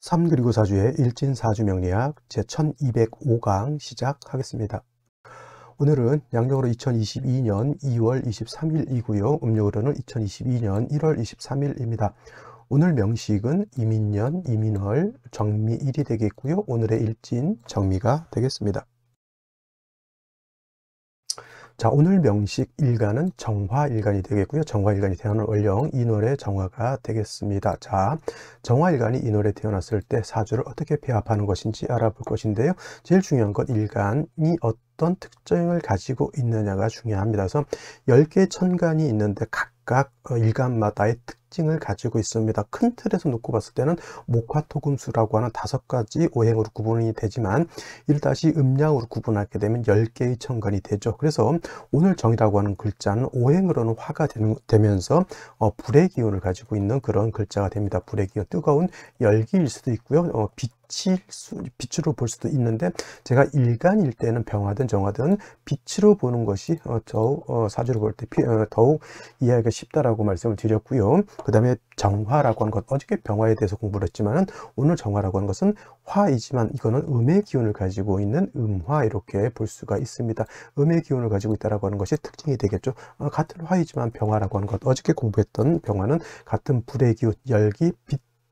3 그리고 4주의 일진 4주 명리학 제1205강 시작하겠습니다. 오늘은 양력으로 2022년 2월 23일이고요. 음력으로는 2022년 1월 23일입니다. 오늘 명식은 이민년, 이민월, 정미일이 되겠고요. 오늘의 일진 정미가 되겠습니다. 자 오늘 명식 일간은 정화일간이 되겠고요 정화일간이 태어난 월령 인월의 정화가 되겠습니다 자 정화일간이 인월에 태어났을 때 사주를 어떻게 배합하는 것인지 알아볼 것인데요 제일 중요한 건 일간이 어떤 특징을 가지고 있느냐가 중요합니다 그래서 10개의 천간이 있는데 각각 어, 일간마다의 특징을 가지고 있습니다. 큰 틀에서 놓고 봤을 때는 목화토금수라고 하는 다섯 가지 오행으로 구분이 되지만 이를 다시 음량으로 구분하게 되면 열개의 천간이 되죠. 그래서 오늘 정이라고 하는 글자는 오행으로는 화가 되면서 는되 어, 불의 기운을 가지고 있는 그런 글자가 됩니다. 불의 기운, 뜨거운 열기일 수도 있고요. 어, 빛 수, 빛으로 볼 수도 있는데 제가 일간일 때는 병화든 정화든 빛으로 보는 것이 어, 더 어, 사주로 볼때 어, 더욱 이해하기가 쉽다라고 라고 말씀을 드렸고요. 그 다음에 정화라고 하는 것, 어저께 병화에 대해서 공부를 했지만 오늘 정화라고 하는 것은 화이지만 이거는 음의 기운을 가지고 있는 음화 이렇게 볼 수가 있습니다. 음의 기운을 가지고 있다고 라 하는 것이 특징이 되겠죠. 어, 같은 화이지만 병화라고 하는 것, 어저께 공부했던 병화는 같은 불의 기운, 열기,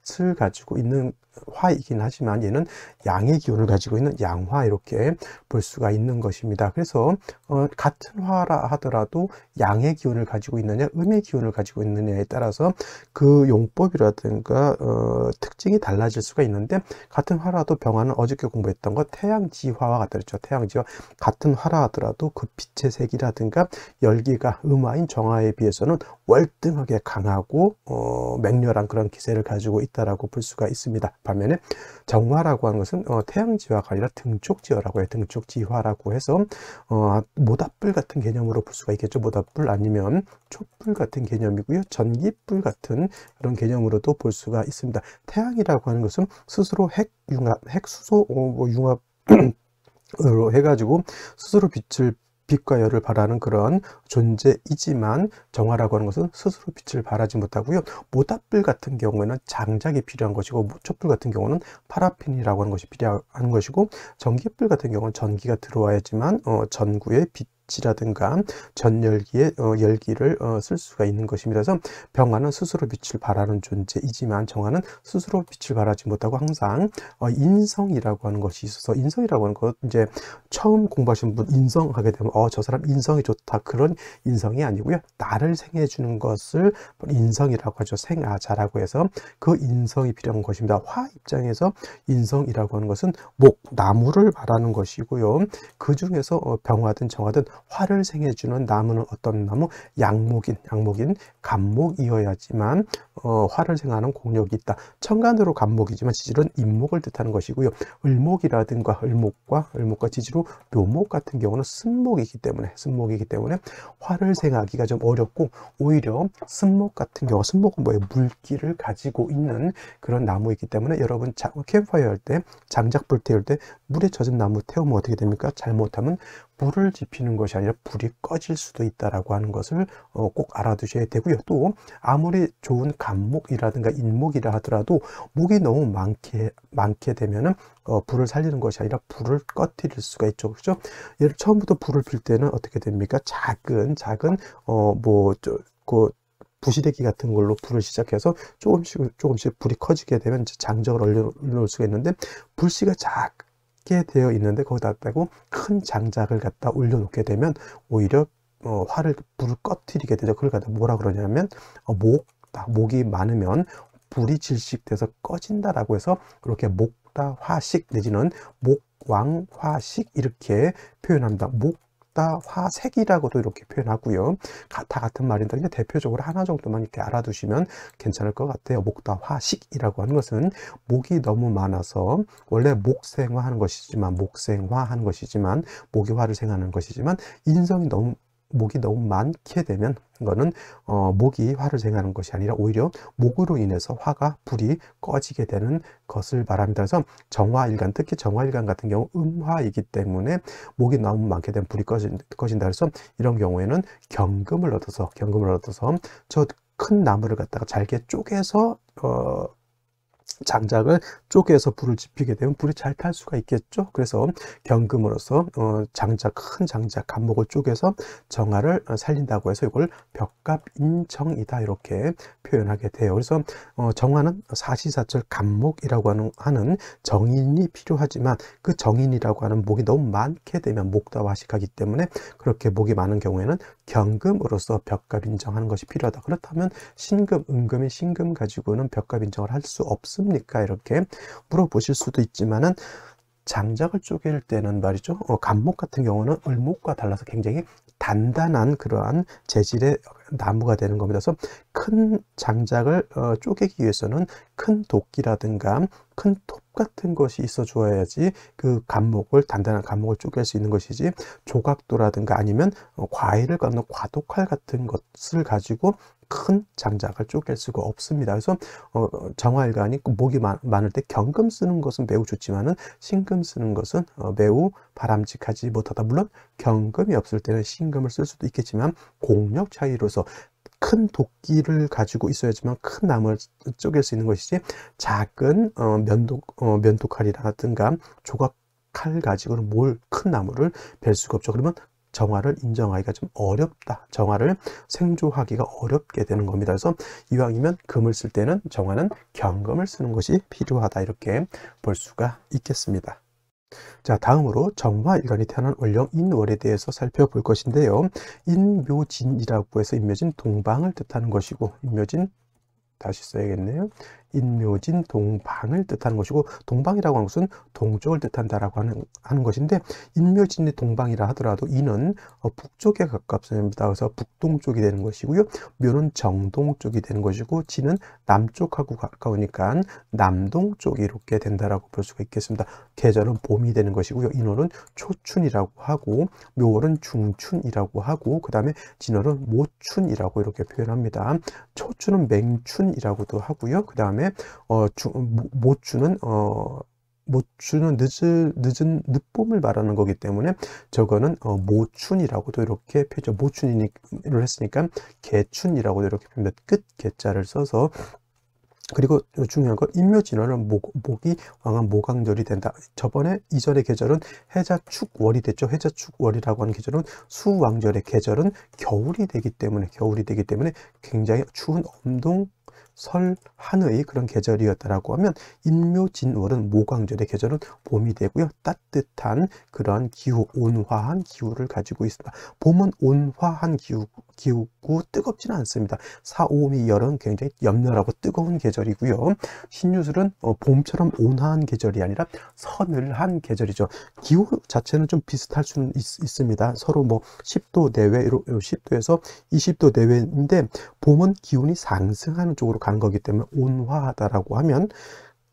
빛을 가지고 있는 화이긴 하지만 얘는 양의 기운을 가지고 있는 양화 이렇게 볼 수가 있는 것입니다. 그래서 어, 같은 화라 하더라도 양의 기운을 가지고 있느냐 음의 기운을 가지고 있느냐에 따라서 그 용법이라든가 어, 특징이 달라질 수가 있는데 같은 화라도 병화는 어저께 공부했던 것 태양지화와 같았죠. 태양지화 같은 화라 하더라도 그 빛의 색이라든가 열기가 음화인 정화에 비해서는 월등하게 강하고 어, 맹렬한 그런 기세를 가지고 있다라고 볼 수가 있습니다. 반면에 정화라고 하는 것은 어, 태양지화가 아니라 등쪽지화라고 해요. 등쪽지화라고 해서 어, 모닥불 같은 개념으로 볼 수가 있겠죠. 모닥불 아니면 촛불 같은 개념이고요. 전기불 같은 그런 개념으로도 볼 수가 있습니다. 태양이라고 하는 것은 스스로 핵융합, 핵수소 어, 뭐 융합 으로 해가지고 스스로 빛을 빛과 열을 바라는 그런 존재이지만 정화라고 하는 것은 스스로 빛을 바라지 못하고요. 모닥불 같은 경우에는 장작이 필요한 것이고 촛불 같은 경우는 파라핀이라고 하는 것이 필요한 것이고 전기불 같은 경우는 전기가 들어와야지만 어, 전구의 빛 빛이라든가 전열기의 어, 열기를 어, 쓸 수가 있는 것입니다서 그래 병화는 스스로 빛을 발하는 존재이지만 정화는 스스로 빛을 발하지 못하고 항상 어, 인성이라고 하는 것이 있어서 인성이라고 하는 것 이제 처음 공부하신 분 인성하게 되면 어 저 사람 인성이 좋다 그런 인성이 아니고요 나를 생해 주는 것을 인성이라고 하죠 생아자라고 해서 그 인성이 필요한 것입니다 화 입장에서 인성이라고 하는 것은 목 나무를 말하는 것이고요 그 중에서 병화든 정화든 화를 생해주는 나무는 어떤 나무? 양목인, 양목인 감목이어야지만 어, 화를 생하는 공력이 있다. 천간으로 감목이지만 지질은 임목을 뜻하는 것이고요. 을목이라든가 을목과 을목과 지지로 묘목 같은 경우는 쓴목이기 때문에 쓴목이기 때문에 화를 생하기가 좀 어렵고 오히려 쓴목 같은 경우 쓴목은 뭐예요? 물기를 가지고 있는 그런 나무이기 때문에 여러분 캠파이어 할때 장작 불태울 때 물에 젖은 나무 태우면 어떻게 됩니까? 잘못하면 불을 지피는 것이 아니라 불이 꺼질 수도 있다라고 하는 것을 어, 꼭 알아두셔야 되고요. 또 아무리 좋은 감목이라든가 인목이라 하더라도 목이 너무 많게 많게 되면은 어, 불을 살리는 것이 아니라 불을 꺼뜨릴 수가 있죠. 그렇죠? 예를 처음부터 불을 필 때는 어떻게 됩니까? 작은 작은 어뭐그 저 그 부시대기 같은 걸로 불을 시작해서 조금씩 조금씩 불이 커지게 되면 장정을 올려놓을 수가 있는데 불씨가 작 작게 되어 있는데 거기다 빼고 큰 장작을 갖다 올려놓게 되면 오히려 어, 화를 불을 꺼뜨리게 되죠. 그걸 갖다 뭐라 그러냐면 어, 목 목이 많으면 불이 질식돼서 꺼진다라고 해서 그렇게 목다화식 내지는 목왕화식 이렇게 표현합니다. 목 화색이라고도 이렇게 표현하고요. 가타 같은 말인데 그냥 대표적으로 하나 정도만 이렇게 알아두시면 괜찮을 것 같아요. 목다 화식이라고 하는 것은 목이 너무 많아서 원래 목생화하는 것이지만 목생화하는 것이지만 목이 화를 생하는 것이지만 인성이 너무 목이 너무 많게 되면 이거는 어, 목이 화를 쟁하는 것이 아니라 오히려 목으로 인해서 화가 불이 꺼지게 되는 것을 말합니다. 그래서 정화일간 특히 정화일간 같은 경우 음화이기 때문에 목이 너무 많게 되면 불이 꺼진, 꺼진다. 그래서 이런 경우에는 경금을 얻어서 경금을 얻어서 저 큰 나무를 갖다가 잘게 쪼개서 어, 장작을 쪼개서 불을 지피게 되면 불이 잘 탈 수가 있겠죠 그래서 경금으로서 어, 장작 큰 장작 감목을 쪼개서 정화를 어, 살린다고 해서 이걸 벽갑 인정이다 이렇게 표현하게 돼요 그래서 어, 정화는 사시사철 감목이라고 하는, 하는 정인이 필요하지만 그 정인이라고 하는 목이 너무 많게 되면 목다화식하기 때문에 그렇게 목이 많은 경우에는 경금으로서 벽값 인정하는 것이 필요하다. 그렇다면 신금, 은금이 신금 가지고는 벽값 인정을 할 수 없습니까? 이렇게 물어보실 수도 있지만은 장작을 쪼갤 때는 말이죠. 어, 감목 같은 경우는 을목과 달라서 굉장히 단단한 그러한 재질의 나무가 되는 겁니다. 그래서 큰 장작을 어, 쪼개기 위해서는 큰 도끼라든가 큰 톱, 똑같은 것이 있어 줘야지 그 감목을 단단한 감목을 쪼갤 수 있는 것이지 조각도라든가 아니면 어, 과일을 깎는 과도칼 같은 것을 가지고 큰 장작을 쪼갤 수가 없습니다. 그래서 어, 어 정화일간이 목이 많, 많을 때 경금 쓰는 것은 매우 좋지만은 신금 쓰는 것은 어, 매우 바람직하지 못하다. 물론 경금이 없을 때는 신금을 쓸 수도 있겠지만 공력 차이로서 큰 도끼를 가지고 있어야지만 큰 나무를 쪼갤 수 있는 것이지 작은 어, 면도, 어, 면도칼이라든가 조각칼 가지고는 뭘 큰 나무를 벨 수가 없죠. 그러면 정화를 인정하기가 좀 어렵다. 정화를 생조하기가 어렵게 되는 겁니다. 그래서 이왕이면 금을 쓸 때는 정화는 경금을 쓰는 것이 필요하다. 이렇게 볼 수가 있겠습니다. 자 다음으로 정화일간이 태어난 월령 인월에 대해서 살펴볼 것인데요. 인묘진이라고 해서 인묘진 동방을 뜻하는 것이고 인묘진 다시 써야겠네요. 인묘진 동방을 뜻하는 것이고 동방이라고 하는 것은 동쪽을 뜻한다라고 하는, 하는 것인데 인묘진의 동방이라 하더라도 이는 어, 북쪽에 가깝습니다. 그래서 북동쪽이 되는 것이고요. 묘는 정동 쪽이 되는 것이고 진은 남쪽하고 가까우니까 남동쪽이 이렇게 된다라고 볼 수가 있겠습니다. 계절은 봄이 되는 것이고요. 인월은 초춘이라고 하고 묘월은 중춘이라고 하고 그 다음에 진월은 모춘이라고 이렇게 표현합니다. 초춘은 맹춘이라고도 하고요. 그 다음에 다음에 어, 못 주는 어, 못 주는 늦은, 늦은 늦봄을 말하는 거기 때문에 저거는 어, 모춘이라고도 이렇게 표죠 모춘이를 했으니까 개춘이라고도 이렇게 표면 끝 개자를 써서 그리고 중요한 건 인묘진화는 목, 목이 왕한 모강절이 된다. 저번에 이전의 계절은 해자축월이 됐죠. 해자축월이라고 하는 계절은 수왕절의 계절은 겨울이 되기 때문에 겨울이 되기 때문에 굉장히 추운 엄동 설한의 그런 계절이었다라고 하면 인묘진월은 모광절의 계절은 봄이 되고요. 따뜻한 그런 기후, 온화한 기후를 가지고 있습니다. 봄은 온화한 기후, 기후고 뜨겁지는 않습니다. 사오미 열은 굉장히 염려하고 뜨거운 계절이고요. 신유술은 어, 봄처럼 온화한 계절이 아니라 서늘한 계절이죠. 기후 자체는 좀 비슷할 수는 있, 습니다 서로 뭐 10도 내외로 10도에서 어, 20도 내외인데 봄은 기온이 상승하는 쪽으로 가는 거기 때문에 온화하다라고 하면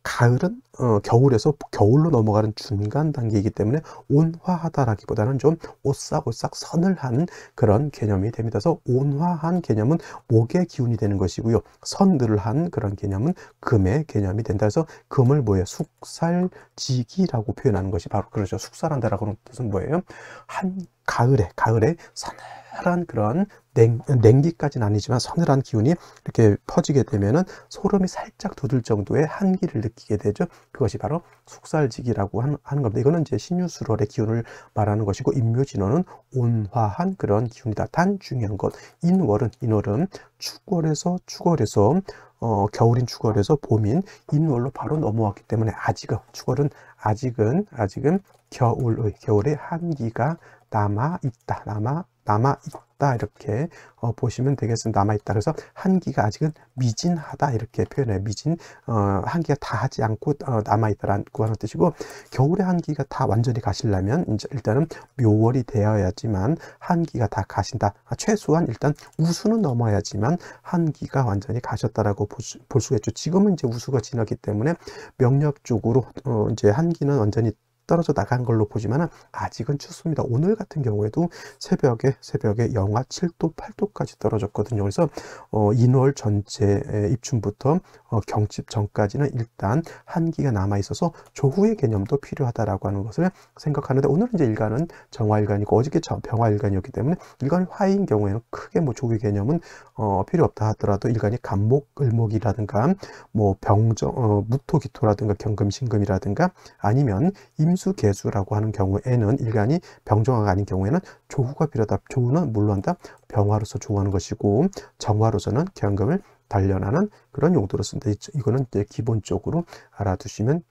가을은 어, 겨울에서 겨울로 넘어가는 중간 단계이기 때문에 온화하다라기보다는 좀 오싹오싹 선을 한 그런 개념이 됩니다. 그래서 온화한 개념은 목의 기운이 되는 것이고요. 선들을한 그런 개념은 금의 개념이 된다. 그래서 금을 뭐예요? 숙살지기라고 표현하는 것이 바로 그렇죠. 숙살한다라고 하는 뜻은 뭐예요? 한 가을에 가을에 선을 서늘한 그런 냉, 냉기까지는 아니지만 서늘한 기운이 이렇게 퍼지게 되면은 소름이 살짝 돋을 정도의 한기를 느끼게 되죠. 그것이 바로 숙살지기라고 하는, 하는 겁니다. 이거는 이제 신유수월의 기운을 말하는 것이고 임묘진원은 온화한 그런 기운이다. 단 중요한 것 인월은 인월은 축월에서 축월에서 어, 겨울인 축월에서 봄인 인월로 바로 넘어왔기 때문에 아직은 축월은 아직은 아직은 겨울의 겨울의 한기가 남아 있다 남아 남아있다 이렇게 어, 보시면 되겠습니다. 남아있다. 그래서 한기가 아직은 미진하다 이렇게 표현해요. 미진 어, 한기가 다 하지 않고 어, 남아있다라는 구하는 뜻이고 겨울에 한기가 다 완전히 가시려면 이제 일단은 묘월이 되어야지만 한기가 다 가신다. 아, 최소한 일단 우수는 넘어야지만 한기가 완전히 가셨다라고 볼, 수, 가겠죠 지금은 이제 우수가 지났기 때문에 명력 쪽으로 어, 이제 한기는 완전히 떨어져 나간 걸로 보지만 아직은 춥습니다. 오늘 같은 경우에도 새벽에 새벽에 영하 7도, 8도까지 떨어졌거든요. 그래서 어, 2월 전체 입춘부터 어, 경칩 전까지는 일단 한기가 남아 있어서 조후의 개념도 필요하다라고 하는 것을 생각하는데 오늘 은 이제 일간은 정화일간이고 어저께 병화일간이었기 때문에 일간이 화인 경우에는 크게 뭐 조후의 개념은 어, 필요 없다 하더라도 일간이 간목, 을목이라든가 뭐 병정, 어, 무토기토라든가 경금신금이라든가 아니면 임 삼수개수라고 하는 경우에는 일간이 병정화가 아닌 경우에는 조후가 필요하다. 조후는 물론 다 병화로서 조하는 것이고 정화로서는 경금을 단련하는 그런 용도로 쓴다. 이거는 이제 기본적으로 알아두시면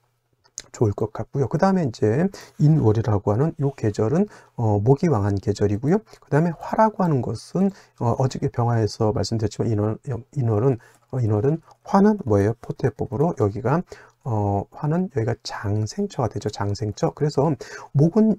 좋을 것 같고요. 그 다음에 이제 인월이라고 하는 요 계절은 어, 목이 왕한 계절이고요. 그 다음에 화라고 하는 것은 어, 어저께 병화에서 말씀드렸지만 인월, 인월은 어, 인월은 화는 뭐예요? 포태법으로 여기가 어, 화는 여기가 장생처가 되죠. 장생처. 그래서 목은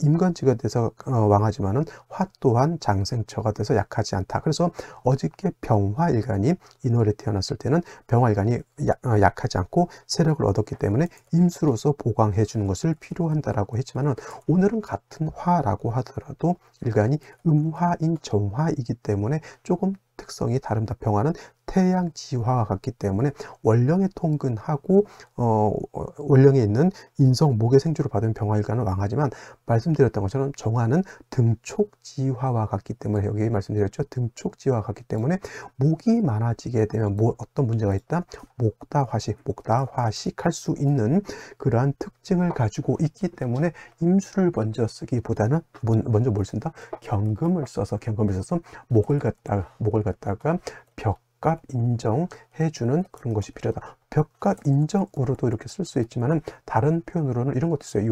임관치가 돼서 어, 왕하지만은 화 또한 장생처가 돼서 약하지 않다. 그래서 어저께 병화일간이 인월에 태어났을 때는 병화일간이 어, 약하지 않고 세력을 얻었기 때문에 임수로서 보강해 주는 것을 필요한다라고 했지만은 오늘은 같은 화라고 하더라도 일간이 음화인 정화이기 때문에 조금 특성이 다릅니다. 병화는 태양 지화와 같기 때문에 원령에 통근하고 어, 어 원령에 있는 인성 목의 생주를 받은 병화일간은 왕하지만 말씀드렸던 것처럼 정화는 등촉지화와 같기 때문에 여기 말씀드렸죠 등촉지화와 같기 때문에 목이 많아지게 되면 뭐 어떤 문제가 있다 목다화식 목다화식할 수 있는 그러한 특징을 가지고 있기 때문에 임수를 먼저 쓰기보다는 먼저 뭘 쓴다 경금을 써서 경금을 써서 목을 갖다가 목을 갖다가 벽 벽값 인정해주는 그런 것이 필요하다. 벽값 인정으로도 이렇게 쓸 수있지만 다른 표현으로는 이런 것도 있어요.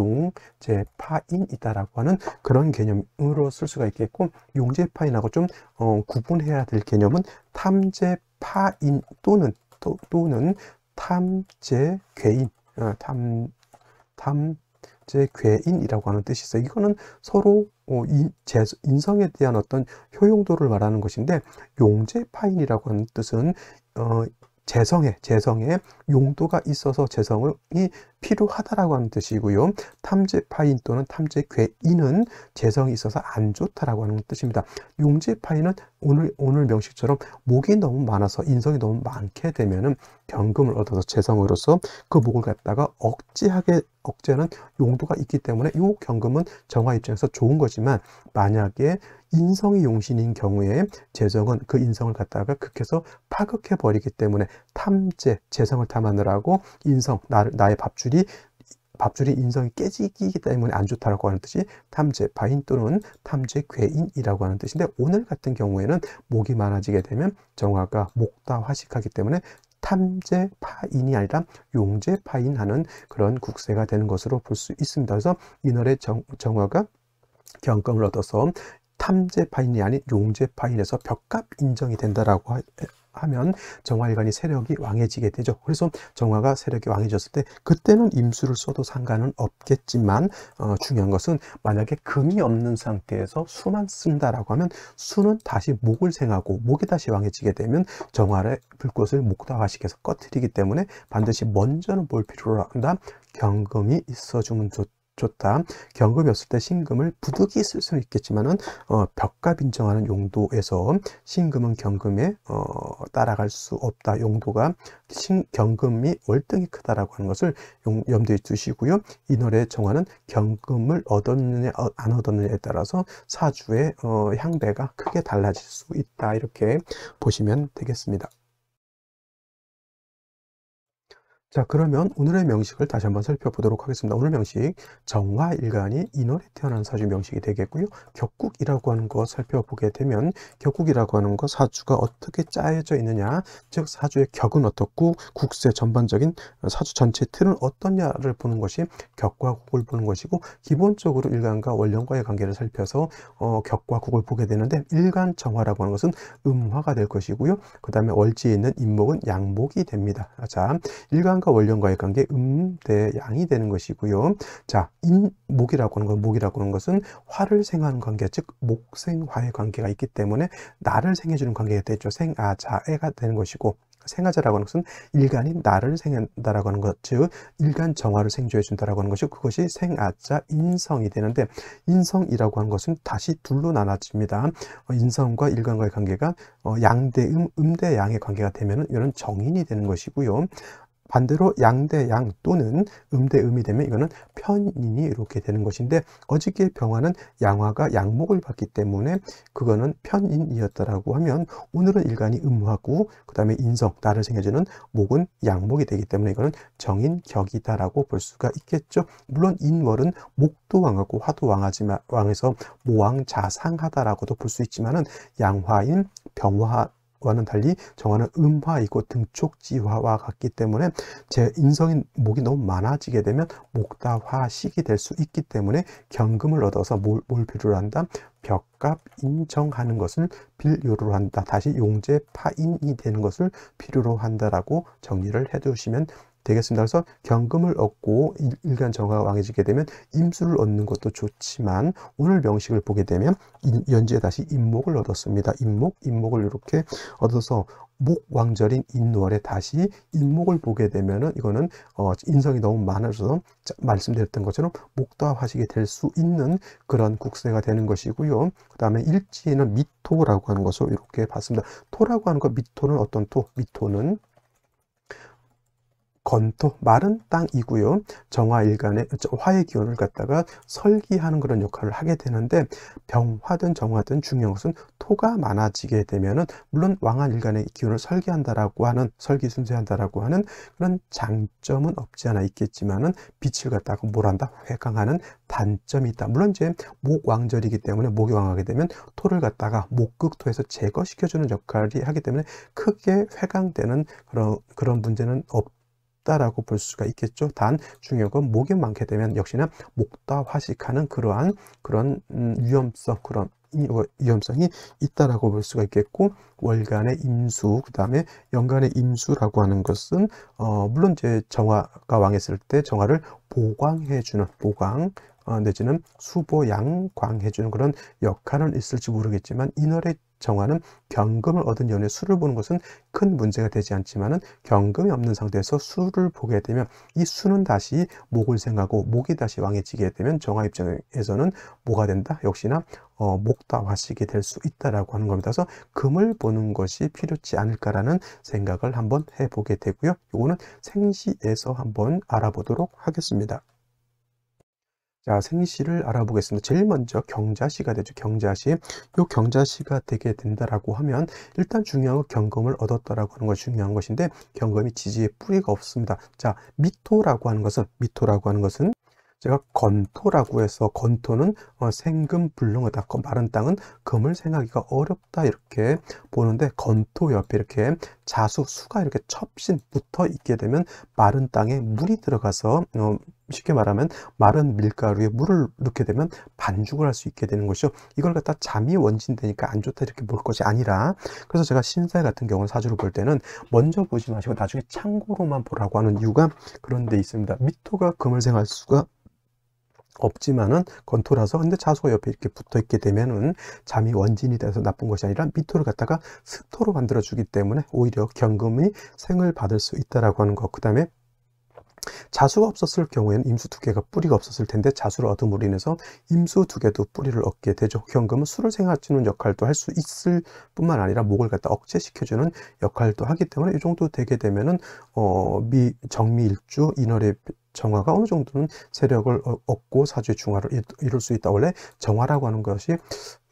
용제파인이다라고 하는 그런 개념으로 쓸 수가 있겠고 용제파인하고 좀 어, 구분해야 될 개념은 탐제파인 또는 또, 또는 탐제괴인 어, 아, 탐, 탐제 괴인이라고 하는 뜻이 있어요. 이거는 서로 어, 인성에 대한 어떤 효용도를 말하는 것인데 용제파인이라고 하는 뜻은 어, 재성에 재성에 용도가 있어서 재성이 필요하다라고 하는 뜻이고요. 탐지파인 또는 탐지괴인은 재성이 있어서 안 좋다라고 하는 뜻입니다. 용지파인은 오늘 오늘 명식처럼 목이 너무 많아서 인성이 너무 많게 되면은 경금을 얻어서 재성으로서 그 목을 갖다가 억제하게 억제하는 용도가 있기 때문에 이 경금은 정화 입장에서 좋은 거지만 만약에 인성이 용신인 경우에 재정은 그 인성을 갖다가 극해서 파극해 버리기 때문에 탐재, 재성을 탐하느라고 인성, 나, 나의 밥줄이 밥줄이 인성이 깨지기 때문에 안 좋다라고 하는 뜻이 탐재 바인 또는 탐재 괴인이라고 하는 뜻인데 오늘 같은 경우에는 목이 많아지게 되면 정화가 목다 화식하기 때문에 탐재 파인이 아니라 용재 파인하는 그런 국세가 되는 것으로 볼 수 있습니다. 그래서 이날의 정, 정화가 경금을 얻어서 탐제 파인이 아닌 용제 파인에서 벽값 인정이 된다라고 하, 면 정화일관이 세력이 왕해지게 되죠. 그래서 정화가 세력이 왕해졌을 때 그때는 임수를 써도 상관은 없겠지만 어, 중요한 것은 만약에 금이 없는 상태에서 수만 쓴다라고 하면 수는 다시 목을 생하고 목이 다시 왕해지게 되면 정화의 불꽃을 목다화시켜서 꺼뜨리기 때문에 반드시 먼저는 볼 필요로 한다. 경금이 있어주면 좋다. 좋다. 경금이었을 때 신금을 부득이 쓸 수 있겠지만은 어, 벽값 인정하는 용도에서 신금은 경금에 어, 따라갈 수 없다. 용도가 신, 경금이 월등히 크다라고 하는 것을 용, 염두에 두시고요. 이월의 정화는 경금을 얻었느냐 어, 안 얻었느냐에 따라서 사주의 어, 향배가 크게 달라질 수 있다. 이렇게 보시면 되겠습니다. 자 그러면 오늘의 명식을 다시 한번 살펴보도록 하겠습니다. 오늘 명식 정화일간이 인월에 태어난 사주 명식이 되겠고요. 격국이라고 하는 거 살펴보게 되면 격국이라고 하는 거 사주가 어떻게 짜여져 있느냐 즉 사주의 격은 어떻고 국세 전반적인 사주 전체 틀은 어떠냐를 보는 것이 격과 국을 보는 것이고 기본적으로 일간과 월령과의 관계를 살펴서 어, 격과 국을 보게 되는데 일간 정화라고 하는 것은 음화가 될 것이고요. 그 다음에 월지에 있는 인목은 양목이 됩니다. 자일간 음과 원령과의 관계 음대 양이 되는 것이고요. 자, 인목이라고 하는 건 목이라고 하는 것은 화를 생하는 관계, 즉 목생화의 관계가 있기 때문에 나를 생해주는 관계가 되죠. 생아자애가 되는 것이고 생아자라고 하는 것은 일간인 나를 생한다라고 하는 것, 즉 일간 정화를 생조해 준다라고 하는 것이 그것이 생아자 인성이 되는데 인성이라고 하는 것은 다시 둘로 나눠집니다. 어, 인성과 일간과의 관계가 어, 양대음, 음대양의 관계가 되면 이런 정인이 되는 것이고요. 반대로 양대 양 또는 음대음이 되면 이거는 편인이 이렇게 되는 것인데 어저께 병화는 양화가 양목을 봤기 때문에 그거는 편인이었다라고 하면 오늘은 일간이 음화고 그 다음에 인성 나를 생겨주는 목은 양목이 되기 때문에 이거는 정인격이다라고 볼 수가 있겠죠. 물론 인월은 목도 왕하고 화도 왕하지만 왕에서 모왕자상하다라고도 볼 수 있지만은 양화인 병화 와는 달리 정화는 음화이고 등촉지화와 같기 때문에 제 인성인 목이 너무 많아지게 되면 목다화식이 될 수 있기 때문에 경금을 얻어서 뭘, 뭘 필요로 한다? 벽값 인정하는 것을 빌요로 한다. 다시 용제 파인이 되는 것을 필요로 한다라고 정리를 해두시면 되겠습니다. 그래서 경금을 얻고 일간 정화가 왕해지게 되면 임수를 얻는 것도 좋지만 오늘 명식을 보게 되면 연지에 다시 임목을 얻었습니다. 임목, 임목을 이렇게 얻어서 목왕절인 인월에 다시 임목을 보게 되면은 이거는 어 인성이 너무 많아져서 말씀드렸던 것처럼 목도화시게될 수 있는 그런 국세가 되는 것이고요. 그 다음에 일지는 에 미토라고 하는 것을 이렇게 봤습니다. 토라고 하는 거 미토는 어떤 토? 미토는 건토, 마른 땅이고요. 정화일간의 화의 기운을 갖다가 설기하는 그런 역할을 하게 되는데 병화든 정화든 중요한 것은 토가 많아지게 되면은 물론 왕한일간의 기운을 설기한다라고 하는 설기 순쇄한다라고 하는 그런 장점은 없지 않아 있겠지만은 빛을 갖다가 몰한다, 회강하는 단점이 있다. 물론 이제 목왕절이기 때문에 목이 왕하게 되면 토를 갖다가 목극토에서 제거시켜주는 역할이 하기 때문에 크게 회강되는 그런 그런 문제는 없. 있다라고 볼 수가 있겠죠. 단 중요한 목이 많게 되면 역시나 목다 화식하는 그러한 그런 음, 위험성 그런 어, 위험성이 있다라고 볼 수가 있겠고 월간의 임수 그 다음에 연간의 임수라고 하는 것은 어 물론 이제 정화가 왕했을 때 정화를 보강해주는 보강 어, 내지는 수보양광해주는 그런 역할은 있을지 모르겠지만 인월의 정화는 경금을 얻은 연의 수를 보는 것은 큰 문제가 되지 않지만은 경금이 없는 상태에서 수를 보게 되면 이 수는 다시 목을 생하고 목이 다시 왕해지게 되면 정화 입장에서는 뭐가 된다? 역시나 어, 목다 화식이 될 수 있다라고 하는 겁니다. 그래서 금을 보는 것이 필요치 않을까라는 생각을 한번 해보게 되고요. 이거는 생시에서 한번 알아보도록 하겠습니다. 자, 생시를 알아보겠습니다. 제일 먼저 경자시가 되죠. 경자시. 요 경자시가 되게 된다라고 하면 일단 중요한 건 경검을 얻었다라고 하는 것이 중요한 것인데 경검이 지지의 뿌리가 없습니다. 자, 미토라고 하는 것은 미토라고 하는 것은 제가 건토라고 해서 건토는 어, 생금 불능하다. 마른 땅은 금을 생하기가 어렵다 이렇게 보는데 건토 옆에 이렇게 자수 수가 이렇게 첩신 붙어 있게 되면 마른 땅에 물이 들어가서 어 쉽게 말하면 마른 밀가루에 물을 넣게 되면 반죽을 할 수 있게 되는 것이죠. 이걸 갖다 잠이 원진 되니까 안 좋다 이렇게 볼 것이 아니라 그래서 제가 신사에 같은 경우는 사주를 볼 때는 먼저 보지 마시고 나중에 참고로만 보라고 하는 이유가 그런 데 있습니다. 미토가 금을 생할 수가 없지만은 건토라서 근데 자수가 옆에 이렇게 붙어 있게 되면은 잠이 원진이 돼서 나쁜 것이 아니라 미토를 갖다가 습토로 만들어 주기 때문에 오히려 경금이 생을 받을 수 있다라고 하는 것. 그다음에 자수가 없었을 경우에는 임수 두 개가 뿌리가 없었을 텐데 자수를 얻음으로 인해서 임수 두 개도 뿌리를 얻게 되죠. 경금은 수를 생활주는 역할도 할 수 있을 뿐만 아니라 목을 갖다 억제시켜주는 역할도 하기 때문에 이 정도 되게 되면은 어, 미 정미일주 인월의 정화가 어느 정도는 세력을 얻고 사주의 중화를 이룰 수 있다. 원래 정화라고 하는 것이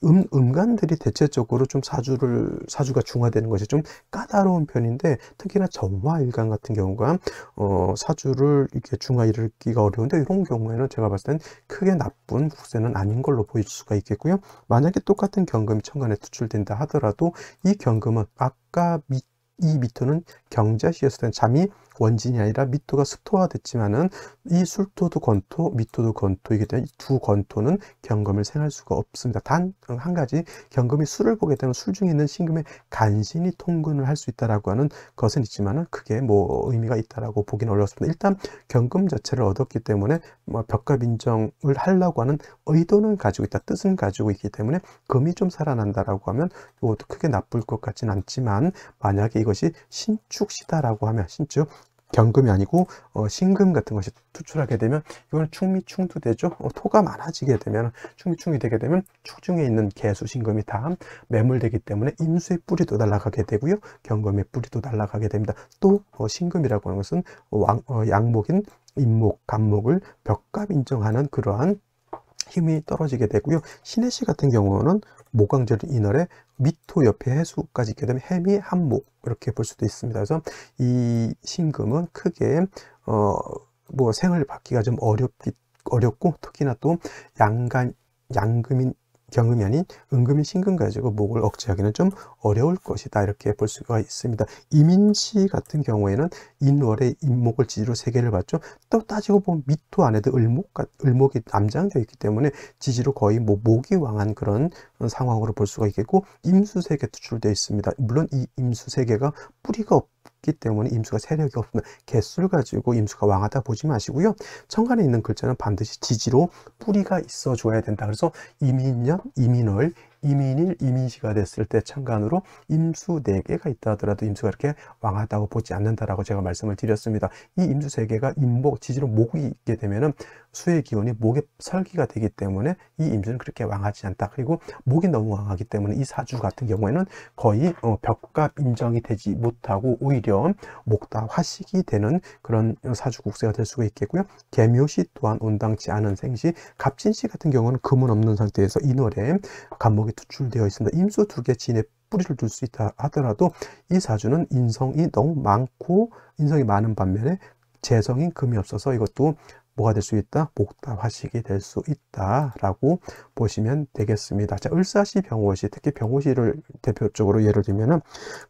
음, 음간들이 대체적으로 좀 사주를, 사주가 중화되는 것이 좀 까다로운 편인데, 특히나 정화일간 같은 경우가, 어, 사주를 이렇게 중화 이르기가 어려운데, 이런 경우에는 제가 봤을 땐 크게 나쁜 국세는 아닌 걸로 보일 수가 있겠고요. 만약에 똑같은 경금이 천간에 투출된다 하더라도, 이 경금은 아까 밑, 이밑으는 경자시였을 때는 잠이 원진이 아니라 미토가 습토화됐지만은 이 술토도 권토 미토도 권토이기 때문에 두권토는 경금을 생할 수가 없습니다. 단 한 가지 경금이 술을 보게 되면 술 중에 있는 신금에 간신히 통근을 할 수 있다라고 하는 것은 있지만은 크게뭐 의미가 있다라고 보기는 어렵습니다. 일단 경금 자체를 얻었기 때문에 뭐 벽갑 인정을 하려고 하는 의도는 가지고 있다, 뜻은 가지고 있기 때문에 금이 좀 살아난다라고 하면 이것도 크게 나쁠 것 같진 않지만 만약에 이것이 신축 축시다라고 하면 신축 경금이 아니고 어, 신금 같은 것이 투출하게 되면 이건 충미충도 되죠. 어, 토가 많아지게 되면 충미충이 되게 되면 축중에 있는 개수 신금이 다 매물되기 때문에 임수의 뿌리도 날아가게 되고요. 경금의 뿌리도 날아가게 됩니다. 또 어, 신금이라고 하는 것은 왕, 어, 양목인 임목, 간목을 벽값 인정하는 그러한 힘이 떨어지게 되고요. 신해시 같은 경우는 모광절인 이날에 미토 옆에 해수까지 있게 되면 해미 한목 이렇게 볼 수도 있습니다. 그래서 이 신금은 크게 어뭐 생을 받기가 좀 어렵기 어렵고 특히나 또 양간 양금인 경음이 아닌 은금이 신금 가지고 목을 억제하기는 좀 어려울 것이다 이렇게 볼 수가 있습니다. 이민씨 같은 경우에는 인월에 인목을 지지로 세계를 봤죠. 또 따지고 보면 미토 안에도 을목 을목이 암장되어 있기 때문에 지지로 거의 뭐 목이 왕한 그런 상황으로 볼 수가 있겠고 임수세계 투출되어 있습니다. 물론 이 임수세계가 뿌리가 없 없기 때문에 임수가 세력이 없으면 개수를 가지고 임수가 왕하다 보지 마시고요. 천간에 있는 글자는 반드시 지지로 뿌리가 있어줘야 된다. 그래서 이민년, 이민월, 이민일, 이민시가 됐을 때천간으로 임수 4개가 있다 하더라도 임수가 이렇게 왕하다고 보지 않는다라고 제가 말씀을 드렸습니다. 이 임수 3개가 임목, 지지로 목이 있게 되면은 수의 기운이 목에 설기가 되기 때문에 이 임진은 그렇게 왕하지 않다. 그리고 목이 너무 왕하기 때문에 이 사주 같은 경우에는 거의 어, 벽과 인정이 되지 못하고 오히려 목다 화식이 되는 그런 사주 국세가 될 수가 있겠고요. 개묘시 또한 온당치 않은 생시, 갑진시 같은 경우는 금은 없는 상태에서 인월에 간목이 투출되어 있습니다. 임수 두 개 진에 뿌리를 둘 수 있다 하더라도 이 사주는 인성이 너무 많고 인성이 많은 반면에 재성인 금이 없어서 이것도 뭐가 될 수 있다? 복답하시게 될 수 있다라고 보시면 되겠습니다. 자, 을사시 병호시 특히 병호시를 대표적으로 예를 들면은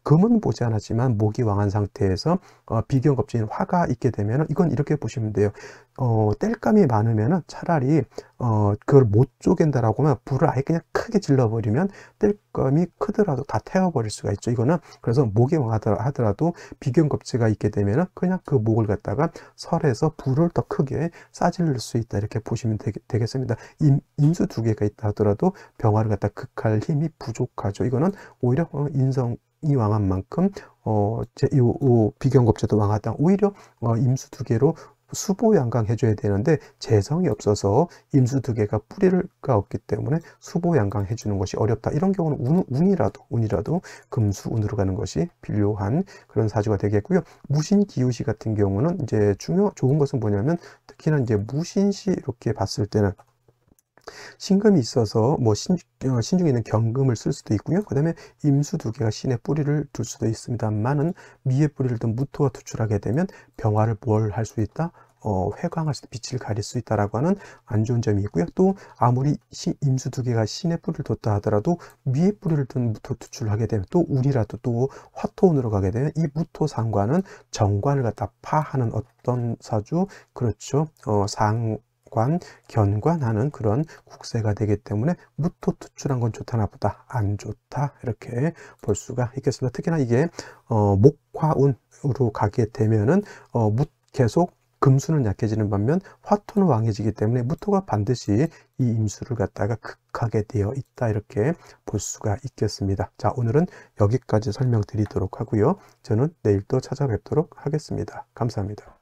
금은 보지 않았지만 목이 왕한 상태에서 어, 비경겁진 화가 있게 되면은 이건 이렇게 보시면 돼요. 어, 땔감이 많으면 차라리 어, 그걸 못 쪼갠다라고 하면 불을 아예 그냥 크게 질러버리면 땔감이 크더라도 다 태워버릴 수가 있죠. 이거는 그래서 목에 하더라도 비경겁지가 있게 되면 그냥 그 목을 갖다가 설에서 불을 더 크게 싸질 수 있다 이렇게 보시면 되겠, 습니다 임, 임 수두 개가 있다 하더라도 병화를 갖다 극할 힘이 부족하죠. 이거는 오히려 어, 인성 이 왕한 만큼 어, 제, 요, 이 비경겁제도 왕하다 오히려 어, 임수 두 개로 수보양강 해줘야 되는데 재성이 없어서 임수 두 개가 뿌리가 없기 때문에 수보양강 해주는 것이 어렵다. 이런 경우는 운, 운이라도 운이라도 금수 운으로 가는 것이 필요한 그런 사주가 되겠고요. 무신 기우시 같은 경우는 이제 중요 좋은 것은 뭐냐면 특히나 이제 무신시 이렇게 봤을 때는 신금이 있어서 뭐 신, 어, 신중에 있는 경금을 쓸 수도 있고요. 그 다음에 임수 두 개가 신의 뿌리를 둘 수도 있습니다만은 미의 뿌리를 둔 무토가 투출하게 되면 병화를 뭘 할 수 있다? 어, 회광할 수 있다. 빛을 가릴 수 있다라고 하는 안 좋은 점이 있고요. 또 아무리 시, 임수 두 개가 신의 뿌리를 뒀다 하더라도 미의 뿌리를 둔 무토 투출을 하게 되면 또 운이라도 또 화토운으로 가게 되면 이 무토 상관은 정관을 갖다 파하는 어떤 사주 그렇죠. 어, 상관 견관하는 그런 국세가 되기 때문에 무토투출한 건 좋다 나보다 안 좋다 이렇게 볼 수가 있겠습니다. 특히나 이게 어, 목화운으로 가게 되면은 어, 무, 계속 금수는 약해지는 반면 화토는 왕해지기 때문에 무토가 반드시 이 임수를 갖다가 극하게 되어 있다 이렇게 볼 수가 있겠습니다. 자 오늘은 여기까지 설명드리도록 하고요. 저는 내일 또 찾아뵙도록 하겠습니다. 감사합니다.